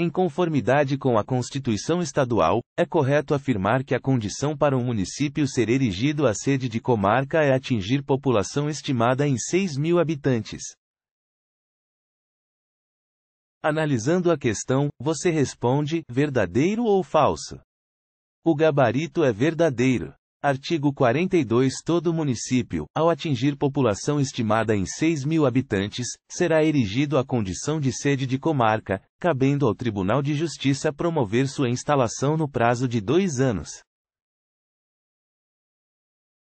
Em conformidade com a Constituição Estadual, é correto afirmar que a condição para um município ser erigido à sede de comarca é atingir população estimada em 6 mil habitantes. Analisando a questão, você responde: verdadeiro ou falso? O gabarito é verdadeiro. Artigo 42 Todo município, ao atingir população estimada em 6 mil habitantes, será erigido a condição de sede de comarca, cabendo ao Tribunal de Justiça promover sua instalação no prazo de dois anos.